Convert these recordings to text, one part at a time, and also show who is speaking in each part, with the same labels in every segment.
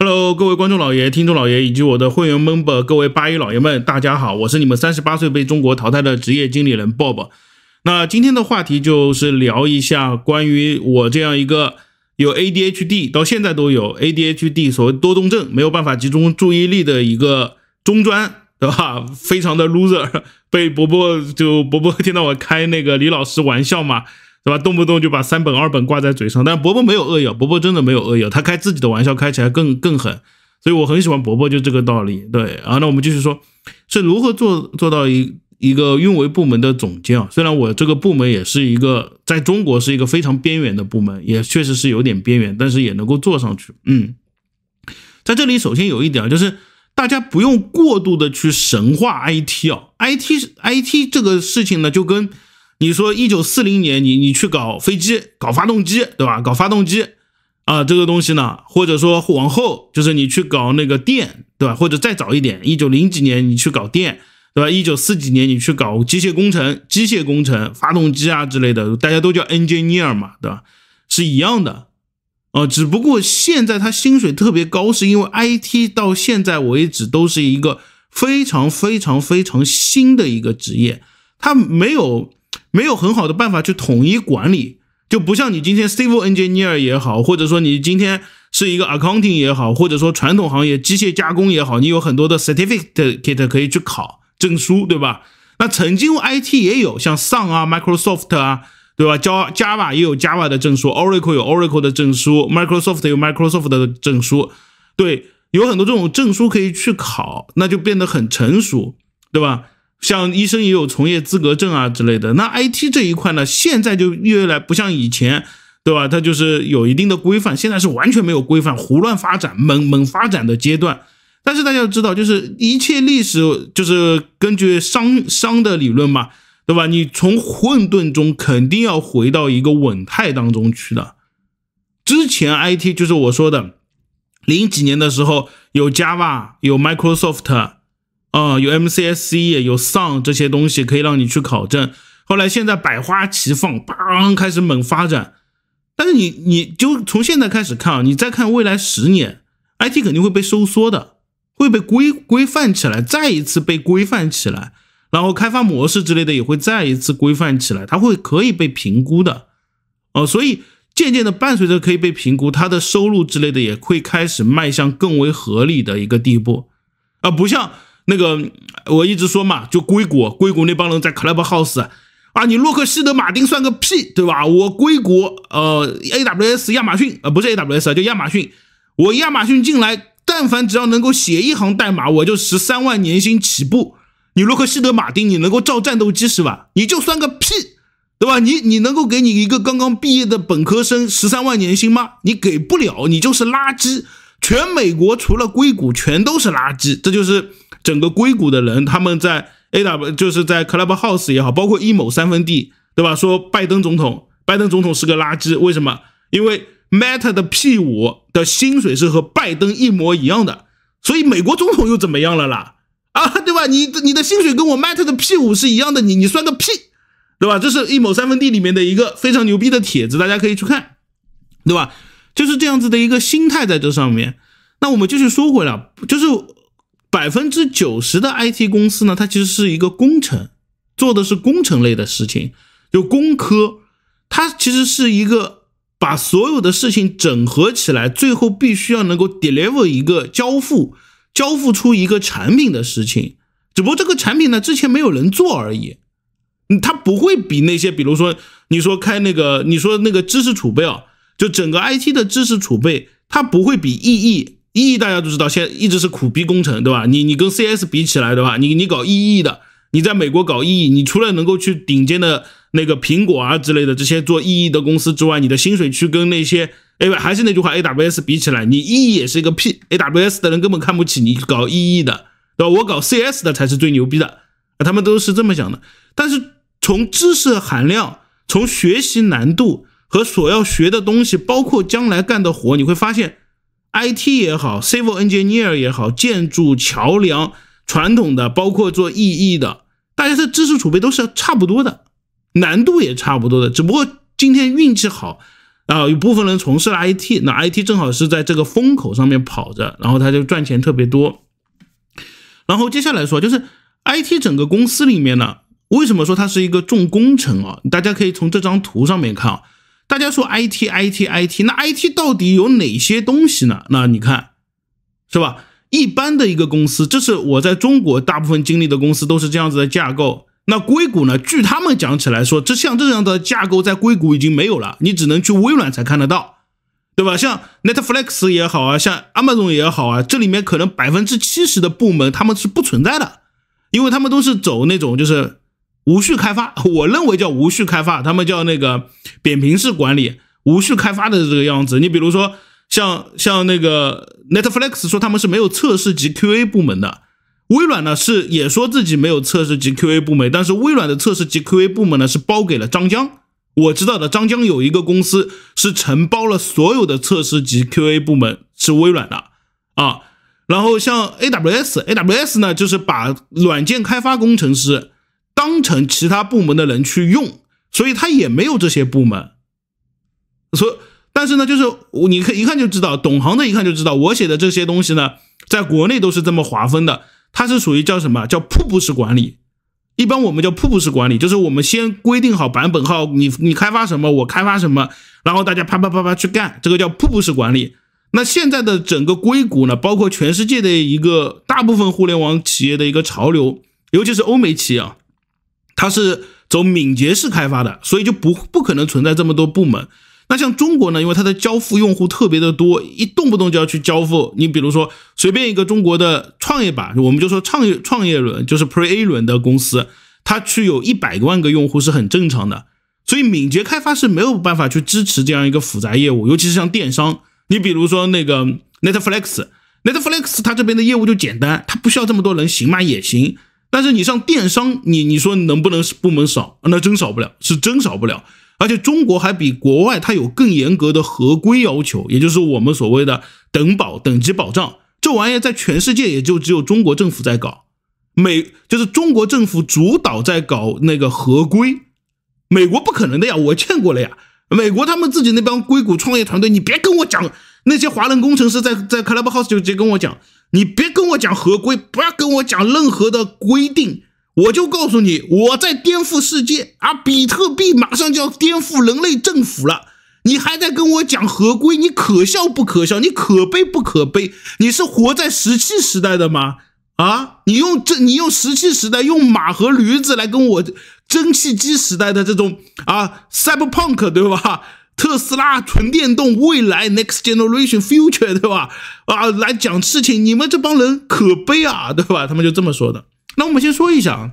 Speaker 1: Hello，各位观众老爷、听众老爷以及我的会员 member，各位八一老爷们，大家好，我是你们三十八岁被中国淘汰的职业经理人 Bob。那今天的话题就是聊一下关于我这样一个有 ADHD，到现在都有 ADHD，所谓多动症，没有办法集中注意力的一个中专，对吧？非常的 loser，被伯伯就伯伯听到我开那个李老师玩笑嘛。对吧？动不动就把三本二本挂在嘴上，但伯伯没有恶意，伯伯真的没有恶意，他开自己的玩笑，开起来更更狠，所以我很喜欢伯伯，就这个道理。对，啊，那我们继续说，是如何做做到一一个运维部门的总监啊？虽然我这个部门也是一个在中国是一个非常边缘的部门，也确实是有点边缘，但是也能够做上去。嗯，在这里首先有一点啊，就是大家不用过度的去神话 IT 啊，IT IT 这个事情呢，就跟。你说一九四零年，你你去搞飞机、搞发动机，对吧？搞发动机，啊，这个东西呢，或者说往后就是你去搞那个电，对吧？或者再早一点，一九零几年你去搞电，对吧？一九四几年你去搞机械工程、机械工程、发动机啊之类的，大家都叫 engineer 嘛，对吧？是一样的，呃，只不过现在他薪水特别高，是因为 IT 到现在为止都是一个非常非常非常新的一个职业，他没有。没有很好的办法去统一管理，就不像你今天 civil engineer 也好，或者说你今天是一个 accounting 也好，或者说传统行业机械加工也好，你有很多的 certificate 可以去考证书，对吧？那曾经 IT 也有，像 Sun 啊、Microsoft 啊，对吧？教 Java 也有 Java 的证书，Oracle 有 Oracle 的证书，Microsoft 有 Microsoft 的证书，对，有很多这种证书可以去考，那就变得很成熟，对吧？像医生也有从业资格证啊之类的，那 IT 这一块呢，现在就越来不像以前，对吧？它就是有一定的规范，现在是完全没有规范，胡乱发展、猛猛发展的阶段。但是大家要知道，就是一切历史就是根据商商的理论嘛，对吧？你从混沌中肯定要回到一个稳态当中去的。之前 IT 就是我说的零几年的时候，有 Java，有 Microsoft。啊，有 M C S C 有 s o n g 这些东西可以让你去考证。后来现在百花齐放，b 开始猛发展。但是你你就从现在开始看啊，你再看未来十年，I T 肯定会被收缩的，会被规规范起来，再一次被规范起来，然后开发模式之类的也会再一次规范起来，它会可以被评估的。哦，所以渐渐的伴随着可以被评估，它的收入之类的也会开始迈向更为合理的一个地步啊，不像。那个，我一直说嘛，就硅谷，硅谷那帮人在 Club House，啊，你洛克希德马丁算个屁，对吧？我硅谷，呃，AWS 亚马逊，呃，不是 AWS 啊，就亚马逊，我亚马逊进来，但凡只要能够写一行代码，我就十三万年薪起步。你洛克希德马丁，你能够造战斗机是吧？你就算个屁，对吧？你你能够给你一个刚刚毕业的本科生十三万年薪吗？你给不了，你就是垃圾。全美国除了硅谷全都是垃圾，这就是整个硅谷的人他们在 A W 就是在 Club House 也好，包括一亩三分地，对吧？说拜登总统，拜登总统是个垃圾，为什么？因为 Meta 的 P5 的薪水是和拜登一模一样的，所以美国总统又怎么样了啦？啊，对吧？你你的薪水跟我 Meta 的 P5 是一样的，你你算个屁，对吧？这是一亩三分地里面的一个非常牛逼的帖子，大家可以去看，对吧？就是这样子的一个心态在这上面，那我们继续说回来，就是百分之九十的 IT 公司呢，它其实是一个工程，做的是工程类的事情，就工科，它其实是一个把所有的事情整合起来，最后必须要能够 deliver 一个交付，交付出一个产品的事情，只不过这个产品呢，之前没有人做而已，它不会比那些，比如说你说开那个，你说那个知识储备啊。就整个 IT 的知识储备，它不会比 EE，EE 大家都知道，现在一直是苦逼工程，对吧？你你跟 CS 比起来，对吧？你你搞 EE 的，你在美国搞 EE，你除了能够去顶尖的那个苹果啊之类的这些做 EE 的公司之外，你的薪水去跟那些哎，还还是那句话，AWS 比起来，你 EE 也是一个屁，AWS 的人根本看不起你搞 EE 的，对吧？我搞 CS 的才是最牛逼的，他们都是这么想的。但是从知识含量，从学习难度。和所要学的东西，包括将来干的活，你会发现，IT 也好，Civil Engineer 也好，建筑桥梁传统的，包括做 EE 的，大家的知识储备都是差不多的，难度也差不多的，只不过今天运气好，啊，有部分人从事了 IT，那 IT 正好是在这个风口上面跑着，然后他就赚钱特别多。然后接下来说就是 IT 整个公司里面呢，为什么说它是一个重工程啊？大家可以从这张图上面看啊。大家说 IT IT IT，那 IT 到底有哪些东西呢？那你看，是吧？一般的一个公司，这是我在中国大部分经历的公司都是这样子的架构。那硅谷呢？据他们讲起来说，这像这样的架构在硅谷已经没有了，你只能去微软才看得到，对吧？像 n e t f l i x 也好啊，像 Amazon 也好啊，这里面可能百分之七十的部门他们是不存在的，因为他们都是走那种就是。无序开发，我认为叫无序开发，他们叫那个扁平式管理。无序开发的这个样子，你比如说像像那个 Netflix 说他们是没有测试及 QA 部门的，微软呢是也说自己没有测试及 QA 部门，但是微软的测试及 QA 部门呢是包给了张江。我知道的，张江有一个公司是承包了所有的测试及 QA 部门，是微软的啊。然后像 AWS，AWS 呢就是把软件开发工程师。当成其他部门的人去用，所以他也没有这些部门。所，但是呢，就是你一看就知道，懂行的一看就知道，我写的这些东西呢，在国内都是这么划分的。它是属于叫什么？叫瀑布式管理。一般我们叫瀑布式管理，就是我们先规定好版本号，你你开发什么，我开发什么，然后大家啪啪啪啪去干，这个叫瀑布式管理。那现在的整个硅谷呢，包括全世界的一个大部分互联网企业的一个潮流，尤其是欧美企业。啊，它是走敏捷式开发的，所以就不不可能存在这么多部门。那像中国呢？因为它的交付用户特别的多，一动不动就要去交付。你比如说，随便一个中国的创业板，我们就说创业创业轮就是 Pre-A 轮的公司，它去有一百万个用户是很正常的。所以敏捷开发是没有办法去支持这样一个复杂业务，尤其是像电商。你比如说那个 Netflix，Netflix 它这边的业务就简单，它不需要这么多人，行吗？也行。但是你上电商，你你说能不能是门少？那真少不了，是真少不了。而且中国还比国外它有更严格的合规要求，也就是我们所谓的等保等级保障。这玩意在全世界也就只有中国政府在搞，美就是中国政府主导在搞那个合规，美国不可能的呀，我见过了呀。美国他们自己那帮硅谷创业团队，你别跟我讲那些华人工程师，在在 Clubhouse 就直接跟我讲。你别跟我讲合规，不要跟我讲任何的规定，我就告诉你，我在颠覆世界啊！比特币马上就要颠覆人类政府了，你还在跟我讲合规，你可笑不可笑？你可悲不可悲？你是活在石器时代的吗？啊，你用这，你用石器时代用马和驴子来跟我蒸汽机时代的这种啊 b p u n k 对吧？特斯拉纯电动未来 next generation future 对吧？啊，来讲事情，你们这帮人可悲啊，对吧？他们就这么说的。那我们先说一下啊，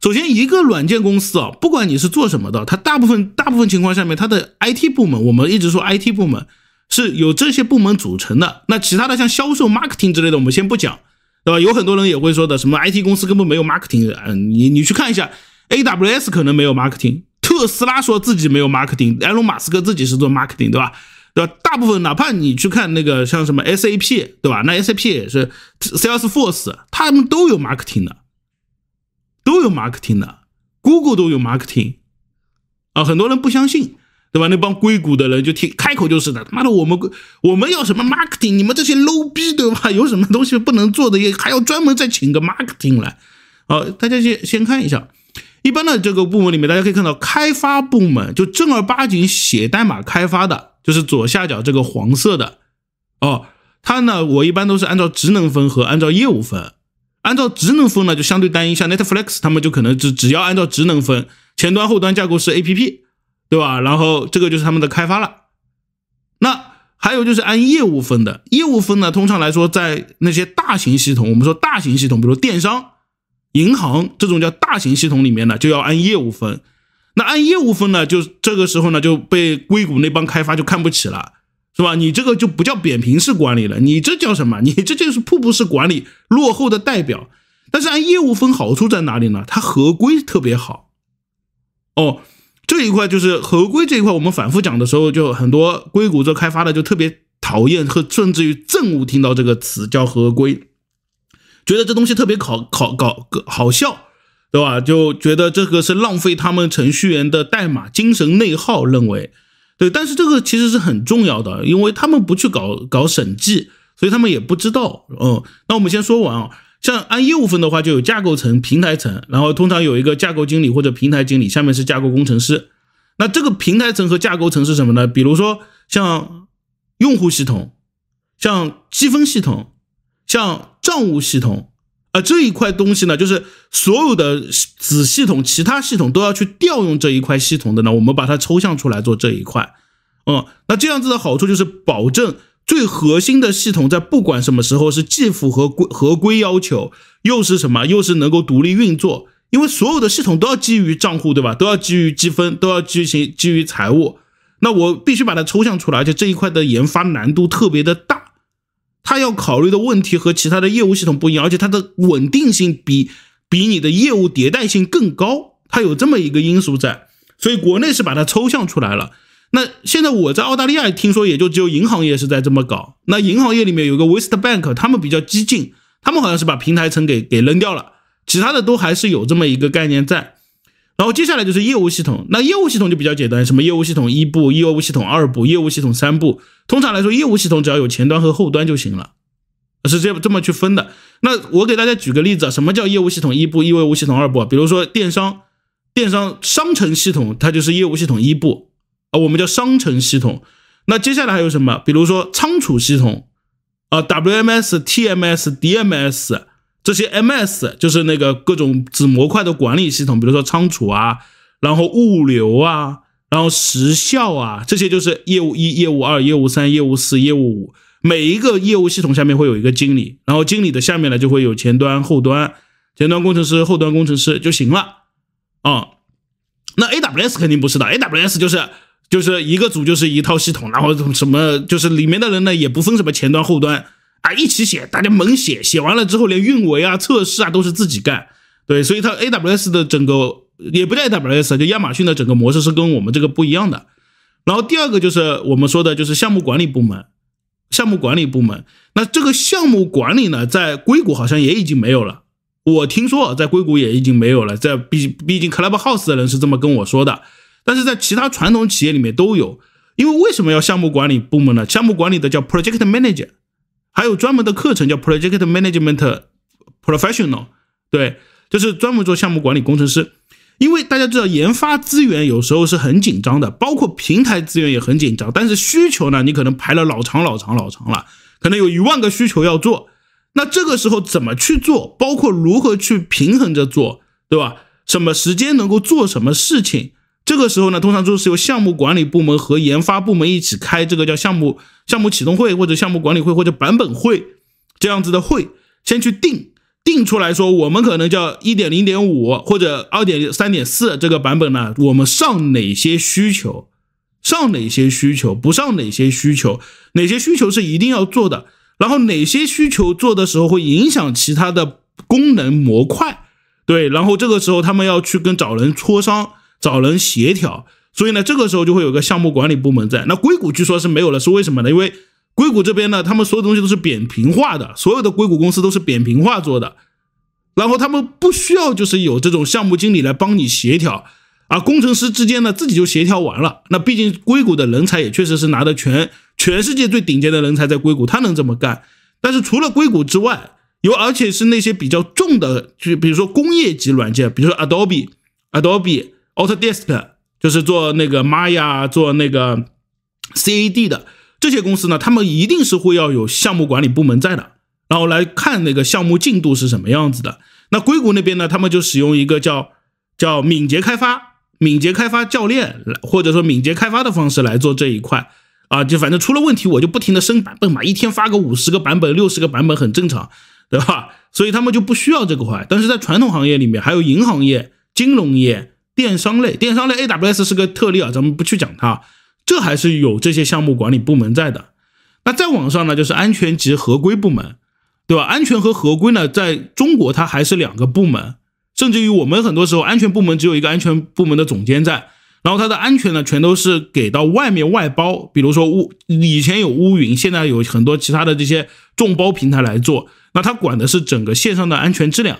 Speaker 1: 首先一个软件公司啊，不管你是做什么的，它大部分大部分情况下面，它的 IT 部门，我们一直说 IT 部门是由这些部门组成的。那其他的像销售、marketing 之类的，我们先不讲，对吧？有很多人也会说的，什么 IT 公司根本没有 marketing，嗯，你你去看一下 AWS 可能没有 marketing。特斯拉说自己没有 marketing，埃隆马斯克自己是做 marketing，对吧？对吧？大部分哪怕你去看那个像什么 SAP，对吧？那 SAP 是 Salesforce，他们都有 marketing 的，都有 marketing 的，Google 都有 marketing，啊，很多人不相信，对吧？那帮硅谷的人就听开口就是的，他妈的我们我们要什么 marketing，你们这些 low 逼，对吧？有什么东西不能做的，也还要专门再请个 marketing 来，啊，大家先先看一下。一般的这个部门里面，大家可以看到，开发部门就正儿八经写代码开发的，就是左下角这个黄色的哦。它呢，我一般都是按照职能分和按照业务分。按照职能分呢，就相对单一，像 Netflix 他们就可能只只要按照职能分，前端、后端、架构是 APP，对吧？然后这个就是他们的开发了。那还有就是按业务分的，业务分呢，通常来说在那些大型系统，我们说大型系统，比如电商。银行这种叫大型系统里面呢，就要按业务分，那按业务分呢，就这个时候呢就被硅谷那帮开发就看不起了，是吧？你这个就不叫扁平式管理了，你这叫什么？你这就是瀑布式管理，落后的代表。但是按业务分好处在哪里呢？它合规特别好。哦，这一块就是合规这一块，我们反复讲的时候，就很多硅谷这开发的就特别讨厌和甚至于政务听到这个词叫合规。觉得这东西特别考考搞好笑，对吧？就觉得这个是浪费他们程序员的代码，精神内耗。认为，对，但是这个其实是很重要的，因为他们不去搞搞审计，所以他们也不知道。嗯，那我们先说完啊。像按业务分的话，就有架构层、平台层，然后通常有一个架构经理或者平台经理，下面是架构工程师。那这个平台层和架构层是什么呢？比如说像用户系统，像积分系统。像账务系统啊这一块东西呢，就是所有的子系统、其他系统都要去调用这一块系统的呢，我们把它抽象出来做这一块。嗯，那这样子的好处就是保证最核心的系统在不管什么时候是既符合规合规要求，又是什么，又是能够独立运作。因为所有的系统都要基于账户，对吧？都要基于积分，都要基于基于财务。那我必须把它抽象出来，而且这一块的研发难度特别的大。它要考虑的问题和其他的业务系统不一样，而且它的稳定性比比你的业务迭代性更高，它有这么一个因素在，所以国内是把它抽象出来了。那现在我在澳大利亚听说，也就只有银行业是在这么搞。那银行业里面有个 West Bank，他们比较激进，他们好像是把平台层给给扔掉了，其他的都还是有这么一个概念在。然后接下来就是业务系统，那业务系统就比较简单，什么业务系统一部，业务系统二部，业务系统三部。通常来说，业务系统只要有前端和后端就行了，是这这么去分的。那我给大家举个例子啊，什么叫业务系统一部，业务系统二部？比如说电商，电商商城系统，它就是业务系统一部啊，我们叫商城系统。那接下来还有什么？比如说仓储系统啊，WMS、TMS、DMS。这些 MS 就是那个各种子模块的管理系统，比如说仓储啊，然后物流啊，然后时效啊，这些就是业务一、业务二、业务三、业务四、业务五。每一个业务系统下面会有一个经理，然后经理的下面呢就会有前端、后端，前端工程师、后端工程师就行了。啊，那 AWS 肯定不是的，AWS 就是就是一个组就是一套系统，然后什么就是里面的人呢也不分什么前端后端。啊！一起写，大家猛写，写完了之后连运维啊、测试啊都是自己干。对，所以它 A W S 的整个也不叫 A W S，就亚马逊的整个模式是跟我们这个不一样的。然后第二个就是我们说的，就是项目管理部门。项目管理部门，那这个项目管理呢，在硅谷好像也已经没有了。我听说在硅谷也已经没有了，在毕毕竟 Clubhouse 的人是这么跟我说的。但是在其他传统企业里面都有，因为为什么要项目管理部门呢？项目管理的叫 Project Manager。还有专门的课程叫 Project Management Professional，对，就是专门做项目管理工程师。因为大家知道，研发资源有时候是很紧张的，包括平台资源也很紧张。但是需求呢，你可能排了老长老长老长了，可能有一万个需求要做。那这个时候怎么去做？包括如何去平衡着做，对吧？什么时间能够做什么事情？这个时候呢，通常都是由项目管理部门和研发部门一起开这个叫项目项目启动会或者项目管理会或者版本会这样子的会，先去定定出来说，我们可能叫一点零点五或者二点三点四这个版本呢，我们上哪些需求，上哪些需求，不上哪些需求，哪些需求是一定要做的，然后哪些需求做的时候会影响其他的功能模块，对，然后这个时候他们要去跟找人磋商。找人协调，所以呢，这个时候就会有个项目管理部门在。那硅谷据说是没有了，是为什么呢？因为硅谷这边呢，他们所有东西都是扁平化的，所有的硅谷公司都是扁平化做的，然后他们不需要就是有这种项目经理来帮你协调，啊，工程师之间呢自己就协调完了。那毕竟硅谷的人才也确实是拿的全全世界最顶尖的人才在硅谷，他能这么干。但是除了硅谷之外，有而且是那些比较重的，就比如说工业级软件，比如说 Adobe、Adobe。Autodesk 就是做那个 Maya、做那个 CAD 的这些公司呢，他们一定是会要有项目管理部门在的，然后来看那个项目进度是什么样子的。那硅谷那边呢，他们就使用一个叫叫敏捷开发、敏捷开发教练或者说敏捷开发的方式来做这一块啊，就反正出了问题我就不停的升版本嘛，一天发个五十个版本、六十个版本很正常，对吧？所以他们就不需要这个块。但是在传统行业里面，还有银行业、金融业。电商类，电商类 AWS 是个特例啊，咱们不去讲它，这还是有这些项目管理部门在的。那再往上呢，就是安全及合规部门，对吧？安全和合规呢，在中国它还是两个部门，甚至于我们很多时候安全部门只有一个安全部门的总监在，然后它的安全呢，全都是给到外面外包，比如说乌，以前有乌云，现在有很多其他的这些众包平台来做，那它管的是整个线上的安全质量。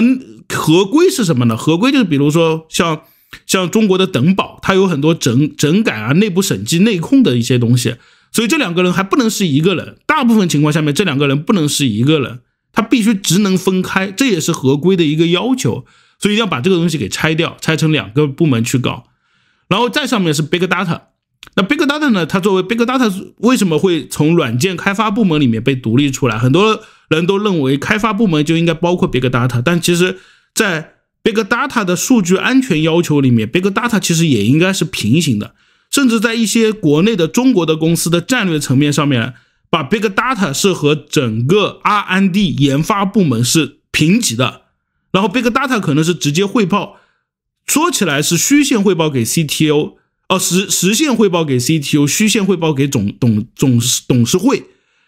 Speaker 1: 那合规是什么呢？合规就是比如说像像中国的等保，它有很多整整改啊、内部审计、内控的一些东西。所以这两个人还不能是一个人，大部分情况下面这两个人不能是一个人，他必须职能分开，这也是合规的一个要求。所以一定要把这个东西给拆掉，拆成两个部门去搞。然后再上面是 big data。那 big data 呢？它作为 big data 为什么会从软件开发部门里面被独立出来？很多人都认为开发部门就应该包括 big data，但其实，在 big data 的数据安全要求里面，big data 其实也应该是平行的，甚至在一些国内的中国的公司的战略层面上面，把 big data 是和整个 R&D 研发部门是平级的，然后 big data 可能是直接汇报，说起来是虚线汇报给 CTO。哦，实实现汇报给 CTO，虚线汇报给总董总董事会，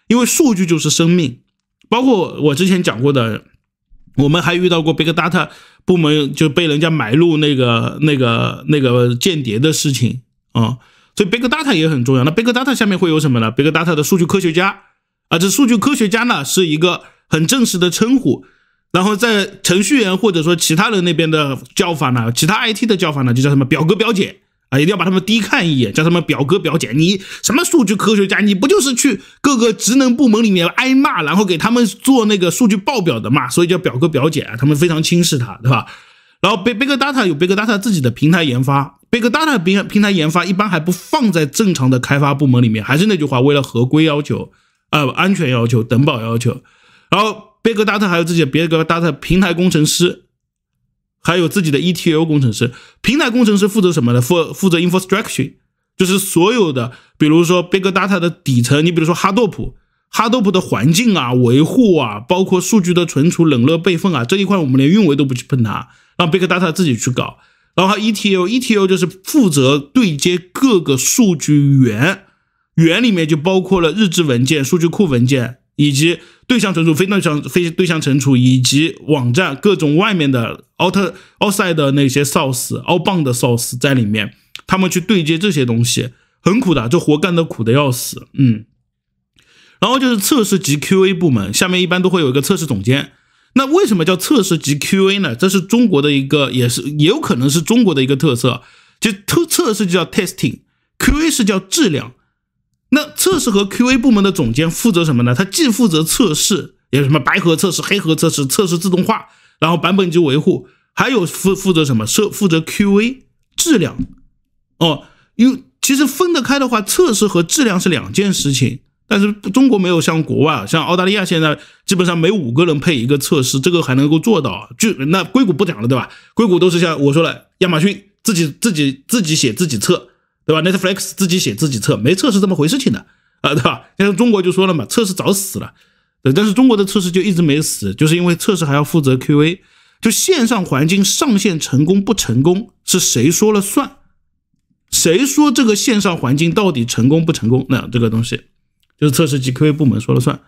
Speaker 1: 因为数据就是生命。包括我之前讲过的，我们还遇到过 Big Data 部门就被人家买入那个那个那个间谍的事情啊，所以 Big Data 也很重要。那 Big Data 下面会有什么呢？Big Data 的数据科学家啊，这数据科学家呢是一个很正式的称呼，然后在程序员或者说其他人那边的叫法呢，其他 IT 的叫法呢就叫什么表哥表姐。啊，一定要把他们低看一眼，叫他们表哥表姐。你什么数据科学家？你不就是去各个职能部门里面挨骂，然后给他们做那个数据报表的嘛？所以叫表哥表姐啊，他们非常轻视他，对吧？然后 Big Big Data 有 Big Data 自己的平台研发，Big Data 平平台研发一般还不放在正常的开发部门里面，还是那句话，为了合规要求、呃安全要求、等保要求。然后 Big Data 还有自己的 Big Data 平台工程师。还有自己的 ETL 工程师，平台工程师负责什么呢？负负责 infrastructure，就是所有的，比如说 big data 的底层，你比如说 hadoop，hadoop 的环境啊、维护啊，包括数据的存储、冷热备份啊这一块，我们连运维都不去碰它，让 big data 自己去搞。然后 ETL，ETL 就是负责对接各个数据源，源里面就包括了日志文件、数据库文件以及。对象存储、非对象非对象存储以及网站各种外面的 out outside 的那些 source outbound 的 source 在里面，他们去对接这些东西很苦的，这活干的苦的要死。嗯，然后就是测试及 QA 部门下面一般都会有一个测试总监。那为什么叫测试及 QA 呢？这是中国的一个，也是也有可能是中国的一个特色，就测测试就叫 testing，QA 是叫质量。那测试和 QA 部门的总监负责什么呢？他既负责测试，有什么白盒测试、黑盒测试、测试自动化，然后版本级维护，还有负负责什么？设负责 QA 质量。哦，因为其实分得开的话，测试和质量是两件事情。但是中国没有像国外啊，像澳大利亚现在基本上每五个人配一个测试，这个还能够做到。就那硅谷不讲了，对吧？硅谷都是像我说了，亚马逊自己自己自己写自己测。对吧？Netflix 自己写自己测，没测是这么回事情的，啊，对吧？现在中国就说了嘛，测试早死了，对，但是中国的测试就一直没死，就是因为测试还要负责 QA，就线上环境上线成功不成功是谁说了算？谁说这个线上环境到底成功不成功？那这个东西就是测试及 QA 部门说了算。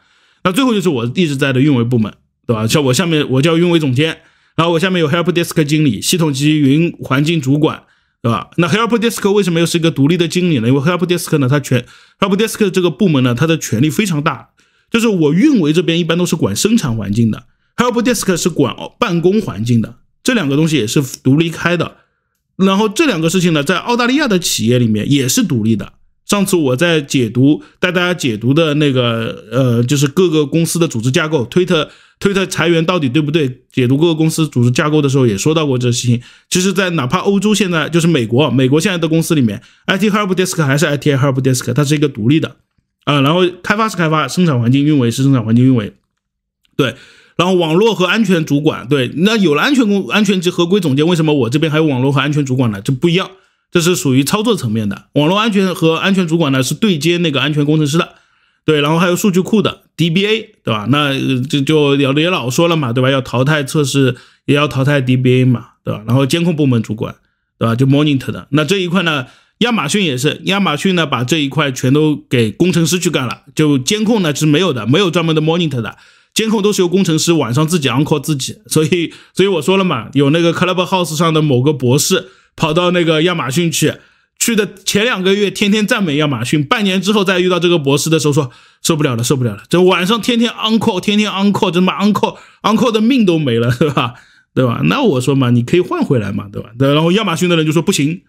Speaker 1: 那最后就是我一直在的运维部门，对吧？像我下面我叫运维总监，然后我下面有 Help Desk 经理、系统及云环境主管。对吧？那 Help Desk 为什么又是一个独立的经理呢？因为 Help Desk 呢，它全 Help Desk 这个部门呢，它的权力非常大。就是我运维这边一般都是管生产环境的，Help Desk 是管办公环境的，这两个东西也是独立开的。然后这两个事情呢，在澳大利亚的企业里面也是独立的。上次我在解读，带大家解读的那个呃，就是各个公司的组织架构，推特。推特裁员到底对不对？解读各个公司组织架构的时候也说到过这事情。其实，在哪怕欧洲现在就是美国，美国现在的公司里面，IT Help Desk 还是 IT Help Desk，它是一个独立的，啊，然后开发是开发，生产环境运维是生产环境运维，对，然后网络和安全主管，对，那有了安全工、安全及合规总监，为什么我这边还有网络和安全主管呢？这不一样，这是属于操作层面的。网络安全和安全主管呢，是对接那个安全工程师的。对，然后还有数据库的 DBA，对吧？那就就也也老说了嘛，对吧？要淘汰测试，也要淘汰 DBA 嘛，对吧？然后监控部门主管，对吧？就 monitor 的那这一块呢，亚马逊也是，亚马逊呢把这一块全都给工程师去干了，就监控呢是没有的，没有专门的 monitor 的，监控都是由工程师晚上自己 on call 自己。所以，所以我说了嘛，有那个 c l u b h o u s e 上的某个博士跑到那个亚马逊去。去的前两个月天天赞美亚马逊，半年之后再遇到这个博士的时候，说受不了了，受不了了！这晚上天天 uncle，天天 uncle，这妈 uncle uncle 的命都没了，对吧？对吧？那我说嘛，你可以换回来嘛，对吧？对。然后亚马逊的人就说不行，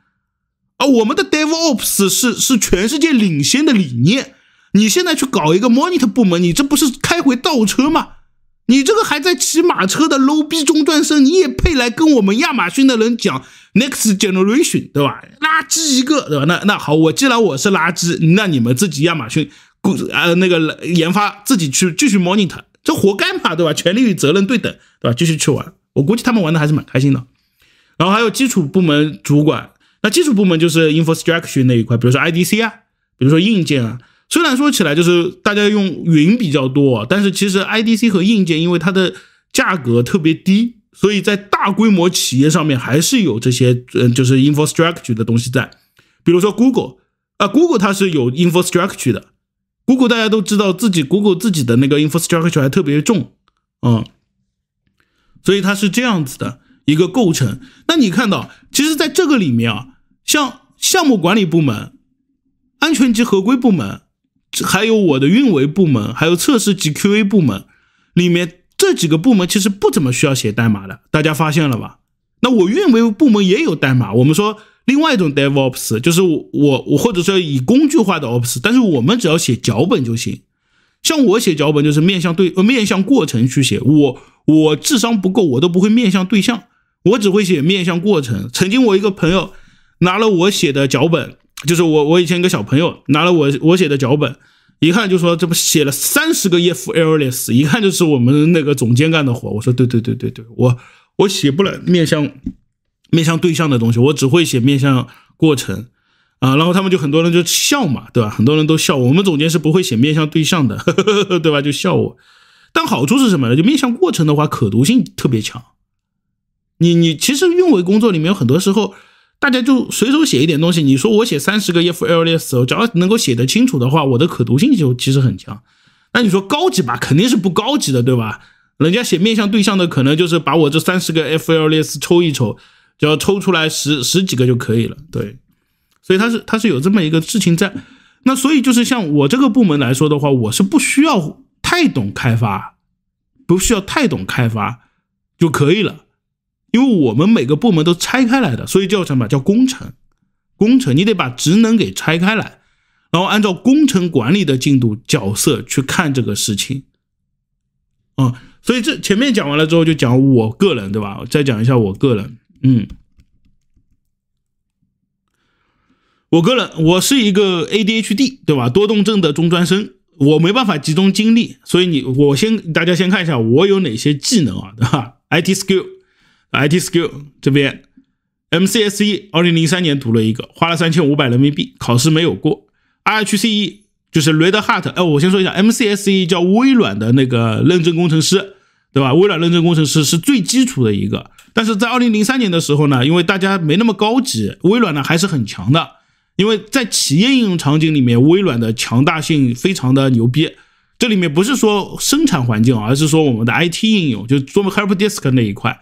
Speaker 1: 啊，我们的 DevOps 是是全世界领先的理念，你现在去搞一个 Monitor 部门，你这不是开回倒车吗？你这个还在骑马车的 low B 中专生，你也配来跟我们亚马逊的人讲？Next generation，对吧？垃圾一个，对吧？那那好，我既然我是垃圾，那你们自己亚马逊，呃，那个研发自己去继续 monitor，这活该嘛，对吧？权利与责任对等，对吧？继续去玩，我估计他们玩的还是蛮开心的。然后还有基础部门主管，那基础部门就是 infrastructure 那一块，比如说 IDC 啊，比如说硬件啊。虽然说起来就是大家用云比较多，但是其实 IDC 和硬件因为它的价格特别低。所以在大规模企业上面还是有这些嗯，就是 infrastructure 的东西在，比如说 Google 啊，Google 它是有 infrastructure 的。Google 大家都知道自己 Google 自己的那个 infrastructure 还特别重啊，所以它是这样子的一个构成。那你看到，其实在这个里面啊，像项目管理部门、安全及合规部门，还有我的运维部门，还有测试及 QA 部门里面。这几个部门其实不怎么需要写代码的，大家发现了吧？那我运维部门也有代码，我们说另外一种 DevOps，就是我我或者说以工具化的 Ops，但是我们只要写脚本就行。像我写脚本就是面向对面向过程去写，我我智商不够，我都不会面向对象，我只会写面向过程。曾经我一个朋友拿了我写的脚本，就是我我以前一个小朋友拿了我我写的脚本。一看就说，这不写了三十个 if else，一看就是我们那个总监干的活。我说对对对对对，我我写不了面向面向对象的东西，我只会写面向过程啊。然后他们就很多人就笑嘛，对吧？很多人都笑，我们总监是不会写面向对象的，呵呵呵对吧？就笑我。但好处是什么呢？就面向过程的话，可读性特别强。你你其实运维工作里面有很多时候。大家就随手写一点东西，你说我写三十个 if else，只要能够写得清楚的话，我的可读性就其实很强。那你说高级吧，肯定是不高级的，对吧？人家写面向对象的，可能就是把我这三十个 if else 抽一抽，只要抽出来十十几个就可以了。对，所以它是它是有这么一个事情在。那所以就是像我这个部门来说的话，我是不需要太懂开发，不需要太懂开发就可以了。因为我们每个部门都拆开来的，所以叫什么？叫工程？工程，你得把职能给拆开来，然后按照工程管理的进度角色去看这个事情。啊，所以这前面讲完了之后，就讲我个人，对吧？再讲一下我个人。嗯，我个人，我是一个 ADHD，对吧？多动症的中专生，我没办法集中精力，所以你，我先大家先看一下我有哪些技能啊，对吧？IT skill。IT skill 这边，MCSE 二零零三年读了一个，花了三千五百人民币，考试没有过。RHCE 就是 Red Hat，哎，我先说一下，MCSE 叫微软的那个认证工程师，对吧？微软认证工程师是最基础的一个，但是在二零零三年的时候呢，因为大家没那么高级，微软呢还是很强的，因为在企业应用场景里面，微软的强大性非常的牛逼。这里面不是说生产环境，而是说我们的 IT 应用，就 m Help Desk 那一块。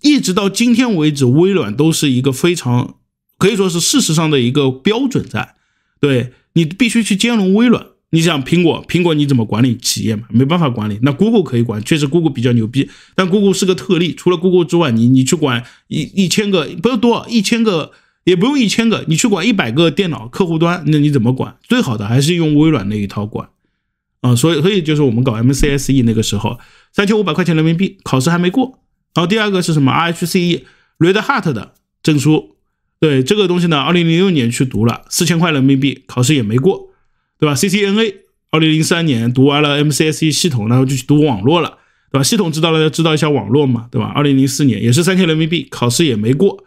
Speaker 1: 一直到今天为止，微软都是一个非常，可以说是事实上的一个标准在。对你必须去兼容微软。你想苹果，苹果你怎么管理企业嘛？没办法管理。那 Google 可以管，确实 Google 比较牛逼，但 Google 是个特例。除了 Google 之外，你你去管一一千个，不用多，一千个也不用一千个，你去管一百个电脑客户端，那你怎么管？最好的还是用微软那一套管。啊，所以所以就是我们搞 MCSE 那个时候，三千五百块钱人民币，考试还没过。然后第二个是什么？RHCE Red Hat 的证书，对这个东西呢，二零零六年去读了四千块人民币，考试也没过，对吧？CCNA 二零零三年读完了 MCSE 系统，然后就去读网络了，对吧？系统知道了要知道一下网络嘛，对吧？二零零四年也是三千人民币，考试也没过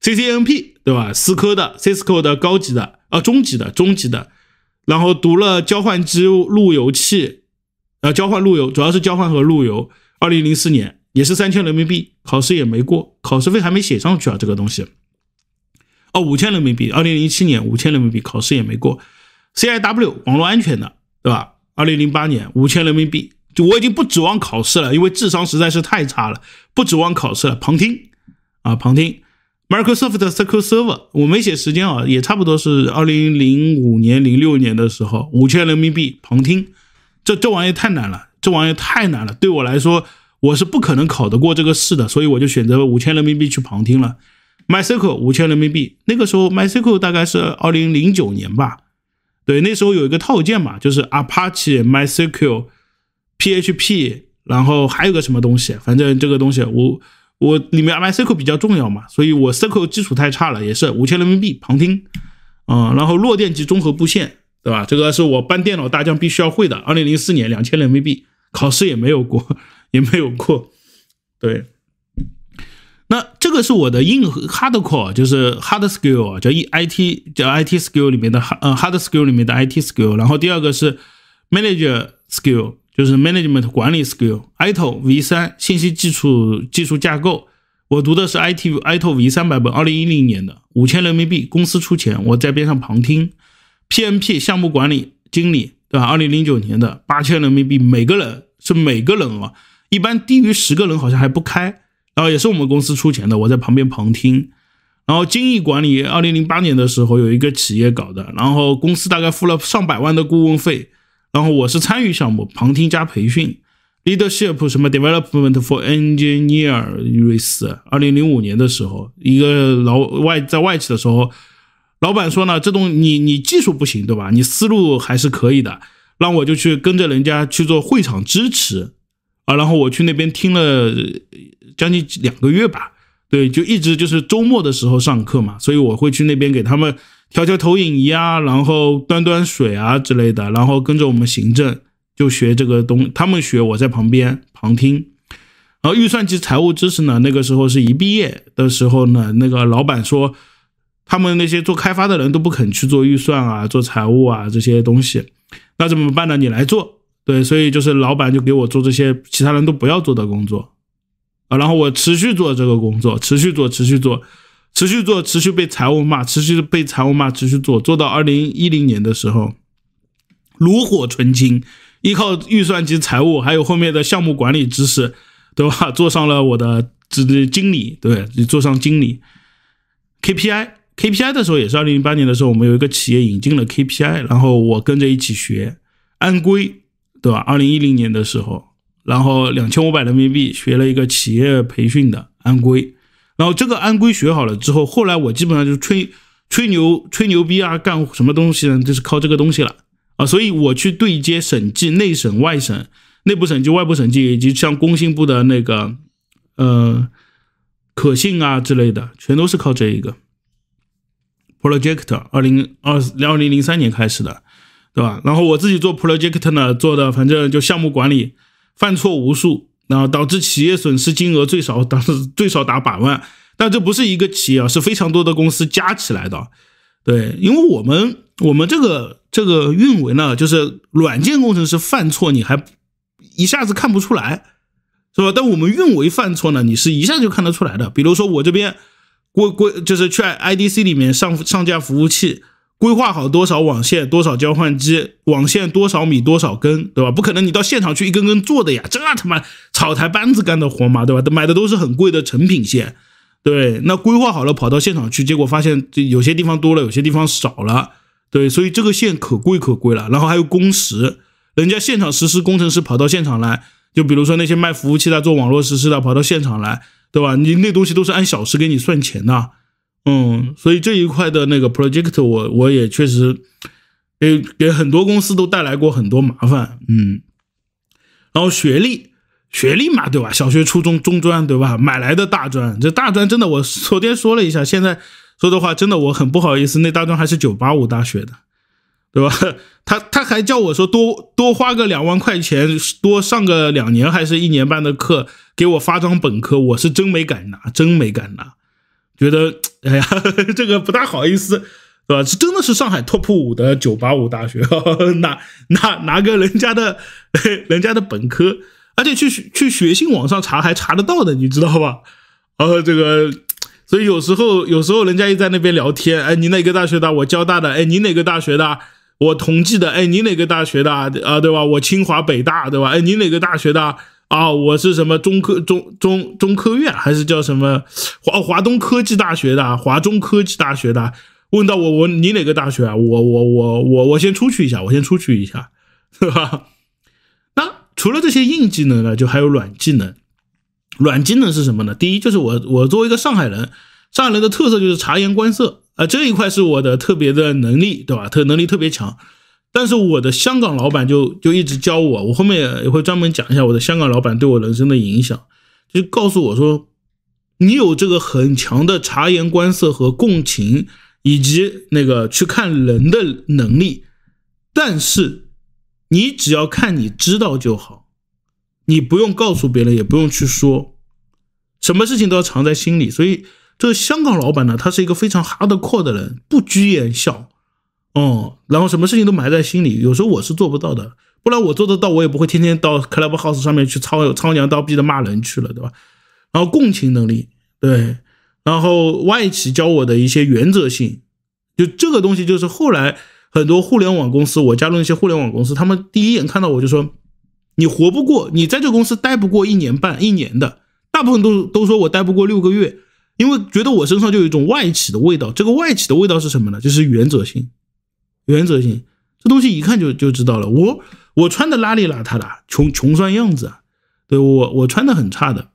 Speaker 1: CCNP，对吧？思科的 Cisco 的高级的啊中级的中级的，然后读了交换机、路由器啊交换路由主要是交换和路由，二零零四年。也是三千人民币，考试也没过，考试费还没写上去啊，这个东西。哦，五千人民币，二零零七年五千人民币，考试也没过，CIW 网络安全的，对吧？二零零八年五千人民币，就我已经不指望考试了，因为智商实在是太差了，不指望考试了，旁听啊，旁听，Microsoft SQL Server，我没写时间啊，也差不多是二零零五年、零六年的时候，五千人民币旁听，这这玩意太难了，这玩意太难了，对我来说。我是不可能考得过这个试的，所以我就选择五千人民币去旁听了。MySQL 五千人民币，那个时候 MySQL 大概是二零零九年吧。对，那时候有一个套件嘛，就是 Apache MySQL PHP，然后还有个什么东西，反正这个东西我我里面 MySQL 比较重要嘛，所以我 SQL 基础太差了，也是五千人民币旁听。嗯，然后弱电及综合布线，对吧？这个是我搬电脑大将必须要会的。二零零四年两千人民币考试也没有过。也没有过，对。那这个是我的硬 hard core，就是 hard skill 啊，叫 e I T 叫 I T skill 里面的 hard skill 里面的 I T skill。然后第二个是 m a n a g e r skill，就是 management 管理 skill。i t l V 三信息技术技术架构，我读的是 i t ITO V 三版本，二零一零年的五千人民币，公司出钱，我在边上旁听。PMP 项目管理经理，对吧？二零零九年的八千人民币，每个人是每个人啊。一般低于十个人好像还不开，然后也是我们公司出钱的，我在旁边旁听。然后精益管理，二零零八年的时候有一个企业搞的，然后公司大概付了上百万的顾问费，然后我是参与项目旁听加培训。Leadership 什么 development for engineers，二零零五年的时候，一个老外在外企的时候，老板说呢，这东你你技术不行对吧？你思路还是可以的，让我就去跟着人家去做会场支持。啊，然后我去那边听了将近两个月吧，对，就一直就是周末的时候上课嘛，所以我会去那边给他们调调投影仪啊，然后端端水啊之类的，然后跟着我们行政就学这个东，他们学，我在旁边旁听。然后预算及财务知识呢，那个时候是一毕业的时候呢，那个老板说，他们那些做开发的人都不肯去做预算啊，做财务啊这些东西，那怎么办呢？你来做。对，所以就是老板就给我做这些其他人都不要做的工作，啊，然后我持续做这个工作，持续做，持续做，持续做，持续被财务骂，持续被财务骂，持续做，做到二零一零年的时候，炉火纯青，依靠预算及财务，还有后面的项目管理知识，对吧？做上了我的这经理，对，做上经理。KPI，KPI 的时候也是二零零八年的时候，我们有一个企业引进了 KPI，然后我跟着一起学，按规。对吧？二零一零年的时候，然后两千五百人民币学了一个企业培训的安规，然后这个安规学好了之后，后来我基本上就吹吹牛、吹牛逼啊，干什么东西呢？就是靠这个东西了啊！所以我去对接审计、内审、外审、内部审计、外部审计，以及像工信部的那个呃可信啊之类的，全都是靠这一个。Project 二零二二零零三年开始的。对吧？然后我自己做 project 呢，做的反正就项目管理，犯错无数，然后导致企业损失金额最少，当时最少达百万，但这不是一个企业啊，是非常多的公司加起来的。对，因为我们我们这个这个运维呢，就是软件工程师犯错，你还一下子看不出来，是吧？但我们运维犯错呢，你是一下就看得出来的。比如说我这边过过就是去 IDC 里面上上架服务器。规划好多少网线，多少交换机，网线多少米，多少根，对吧？不可能，你到现场去一根根做的呀，这他妈草台班子干的活嘛，对吧？买的都是很贵的成品线，对，那规划好了跑到现场去，结果发现有些地方多了，有些地方少了，对，所以这个线可贵可贵了。然后还有工时，人家现场实施工程师跑到现场来，就比如说那些卖服务器的做网络实施的跑到现场来，对吧？你那东西都是按小时给你算钱的。嗯，所以这一块的那个 project，我我也确实给给很多公司都带来过很多麻烦。嗯，然后学历，学历嘛，对吧？小学、初中、中专，对吧？买来的大专，这大专真的，我昨天说了一下，现在说的话真的我很不好意思。那大专还是985大学的，对吧？他他还叫我说多多花个两万块钱，多上个两年还是一年半的课，给我发张本科，我是真没敢拿，真没敢拿。觉得 哎呀，这个不大好意思，对吧？这真的是上海 top 五的九八五大学，拿拿拿个人家的，人家的本科，而且去去学信网上查还查得到的，你知道吧？呃，这个，所以有时候有时候人家一在那边聊天，哎，你哪个大学的？我交大的，哎，你哪个大学的？我同济的，哎，你哪个大学的？啊，对吧？我清华北大，对吧？哎，你哪个大学的？啊，我是什么中科中中中科院还是叫什么华华东科技大学的？华中科技大学的？问到我，我你哪个大学啊？我我我我我先出去一下，我先出去一下，对 吧？那除了这些硬技能呢，就还有软技能。软技能是什么呢？第一就是我我作为一个上海人，上海人的特色就是察言观色啊，这一块是我的特别的能力，对吧？特能力特别强。但是我的香港老板就就一直教我，我后面也会专门讲一下我的香港老板对我人生的影响，就告诉我说，你有这个很强的察言观色和共情，以及那个去看人的能力，但是你只要看你知道就好，你不用告诉别人，也不用去说，什么事情都要藏在心里。所以这个香港老板呢，他是一个非常 hard core 的人，不拘言笑。哦，然后什么事情都埋在心里，有时候我是做不到的，不然我做得到，我也不会天天到 Clubhouse 上面去操操娘刀逼的骂人去了，对吧？然后共情能力，对，然后外企教我的一些原则性，就这个东西，就是后来很多互联网公司，我加入一些互联网公司，他们第一眼看到我就说，你活不过，你在这个公司待不过一年半一年的，大部分都都说我待不过六个月，因为觉得我身上就有一种外企的味道。这个外企的味道是什么呢？就是原则性。原则性，这东西一看就就知道了。我我穿的邋里邋遢的，穷穷酸样子啊，对我我穿的很差的。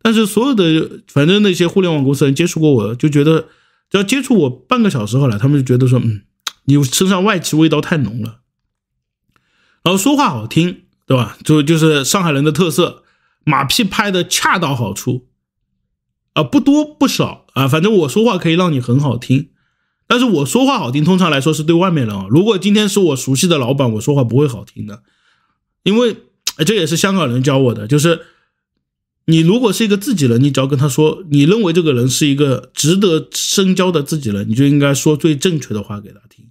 Speaker 1: 但是所有的反正那些互联网公司人接触过我就觉得，只要接触我半个小时后来，他们就觉得说，嗯，你身上外企味道太浓了。然后说话好听，对吧？就就是上海人的特色，马屁拍的恰到好处，啊不多不少啊，反正我说话可以让你很好听。但是我说话好听，通常来说是对外面人啊。如果今天是我熟悉的老板，我说话不会好听的，因为这也是香港人教我的，就是你如果是一个自己人，你只要跟他说，你认为这个人是一个值得深交的自己人，你就应该说最正确的话给他听。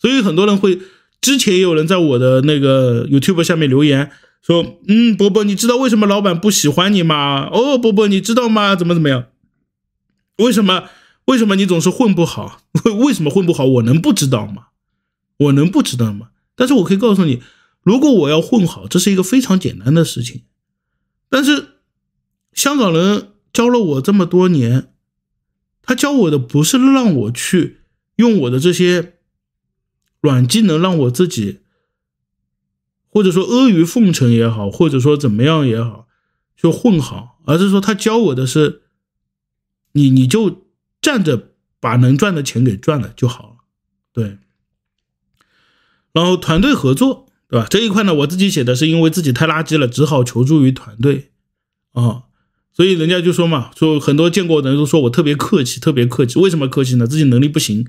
Speaker 1: 所以很多人会，之前也有人在我的那个 YouTube 下面留言说，嗯，伯伯，你知道为什么老板不喜欢你吗？哦，伯伯，你知道吗？怎么怎么样？为什么？为什么你总是混不好？为什么混不好？我能不知道吗？我能不知道吗？但是我可以告诉你，如果我要混好，这是一个非常简单的事情。但是香港人教了我这么多年，他教我的不是让我去用我的这些软技能，让我自己或者说阿谀奉承也好，或者说怎么样也好，就混好，而是说他教我的是，你你就站着。把能赚的钱给赚了就好了，对。然后团队合作，对吧？这一块呢，我自己写的是因为自己太垃圾了，只好求助于团队啊。所以人家就说嘛，说很多见过的人都说我特别客气，特别客气。为什么客气呢？自己能力不行，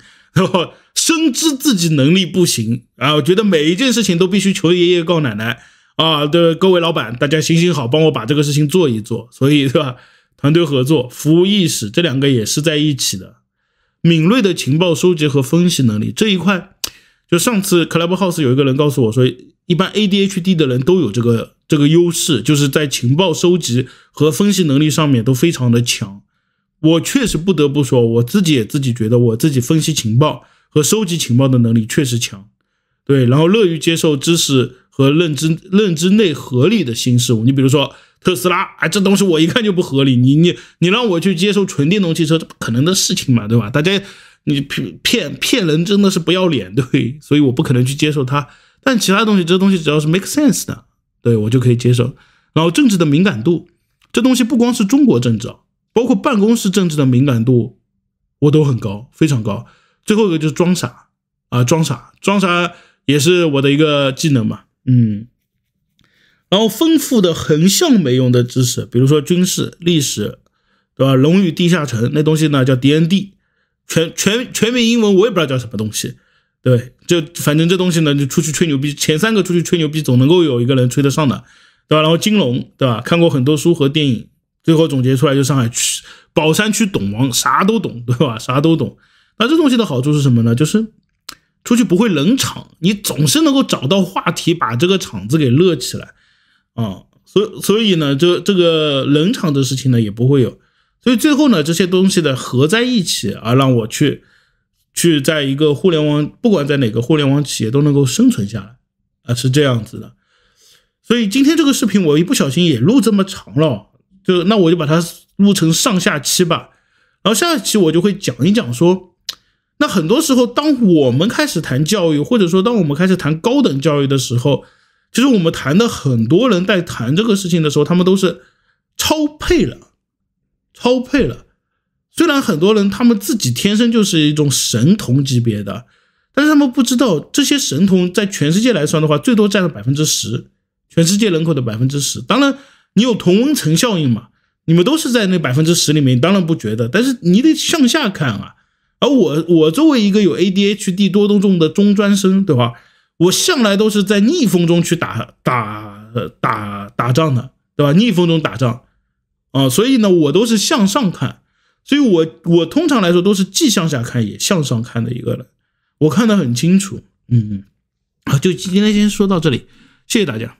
Speaker 1: 深知自己能力不行啊。我觉得每一件事情都必须求爷爷告奶奶啊。的各位老板，大家行行好，帮我把这个事情做一做。所以，对吧？团队合作、服务意识这两个也是在一起的。敏锐的情报收集和分析能力这一块，就上次克莱 u s e 有一个人告诉我说，一般 ADHD 的人都有这个这个优势，就是在情报收集和分析能力上面都非常的强。我确实不得不说，我自己也自己觉得，我自己分析情报和收集情报的能力确实强。对，然后乐于接受知识和认知认知内核里的新事物，你比如说。特斯拉，哎，这东西我一看就不合理。你你你让我去接受纯电动汽车，这不可能的事情嘛，对吧？大家，你骗骗骗人真的是不要脸，对，所以我不可能去接受它。但其他东西，这东西只要是 make sense 的，对我就可以接受。然后政治的敏感度，这东西不光是中国政治，包括办公室政治的敏感度，我都很高，非常高。最后一个就是装傻啊，装傻，装傻也是我的一个技能嘛，嗯。然后丰富的横向没用的知识，比如说军事、历史，对吧？龙与地下城那东西呢叫 D N D，全全全面英文，我也不知道叫什么东西，对，就反正这东西呢，就出去吹牛逼，前三个出去吹牛逼，总能够有一个人吹得上的，对吧？然后金融，对吧？看过很多书和电影，最后总结出来就上海区宝山区董王啥都懂，对吧？啥都懂。那这东西的好处是什么呢？就是出去不会冷场，你总是能够找到话题，把这个场子给热起来。啊，所所以呢，就这个冷场的事情呢也不会有，所以最后呢，这些东西的合在一起啊，让我去去在一个互联网，不管在哪个互联网企业都能够生存下来啊，是这样子的。所以今天这个视频我一不小心也录这么长了，就那我就把它录成上下期吧。然后下一期我就会讲一讲说，那很多时候当我们开始谈教育，或者说当我们开始谈高等教育的时候。其实我们谈的很多人在谈这个事情的时候，他们都是超配了，超配了。虽然很多人他们自己天生就是一种神童级别的，但是他们不知道这些神童在全世界来算的话，最多占了百分之十，全世界人口的百分之十。当然，你有同温层效应嘛？你们都是在那百分之十里面，当然不觉得。但是你得向下看啊。而我，我作为一个有 ADHD 多动症的中专生，对吧？我向来都是在逆风中去打打打打仗的，对吧？逆风中打仗，啊，所以呢，我都是向上看，所以我我通常来说都是既向下看也向上看的一个人，我看得很清楚。嗯嗯，啊，就今天先说到这里，谢谢大家。